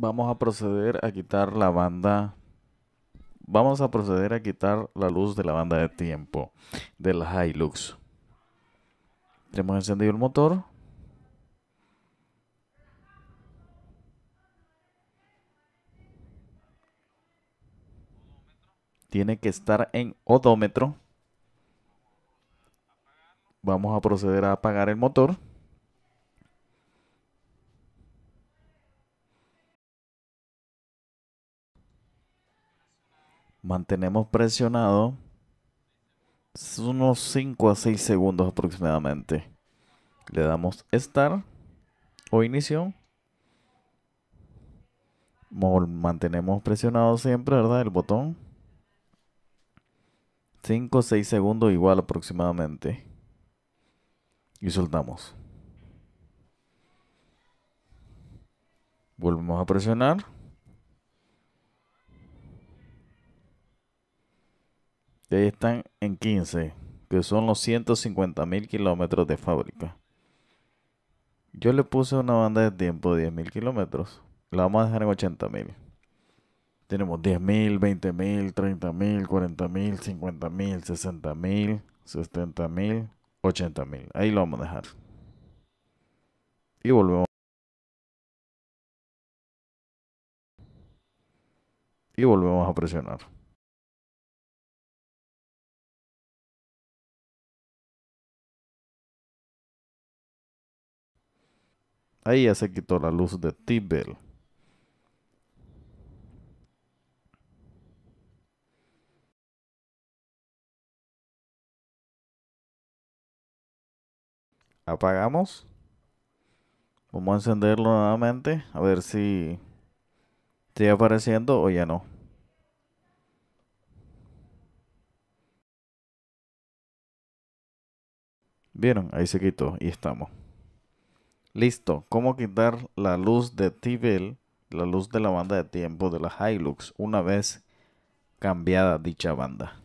Vamos a proceder a quitar la banda. Vamos a proceder a quitar la luz de la banda de tiempo del Hilux. Tenemos encendido el motor. Tiene que estar en odómetro. Vamos a proceder a apagar el motor. mantenemos presionado unos 5 a 6 segundos aproximadamente. Le damos start o inicio. Mantenemos presionado siempre, ¿verdad? El botón. 5 a 6 segundos igual aproximadamente. Y soltamos. Volvemos a presionar. Y ahí están en 15, que son los 150 mil kilómetros de fábrica. Yo le puse una banda de tiempo de 10 mil kilómetros. La vamos a dejar en 80 mil. Tenemos 10 mil, 20 mil, 30 mil, 40 mil, 50 mil, 60 mil, mil, 80 mil. Ahí lo vamos a dejar. Y volvemos. Y volvemos a presionar. Ahí ya se quitó la luz de Tibel. Apagamos. Vamos a encenderlo nuevamente. A ver si sigue apareciendo o ya no. Vieron, ahí se quitó y estamos. Listo, ¿cómo quitar la luz de T-Bell, la luz de la banda de tiempo de la Hilux una vez cambiada dicha banda?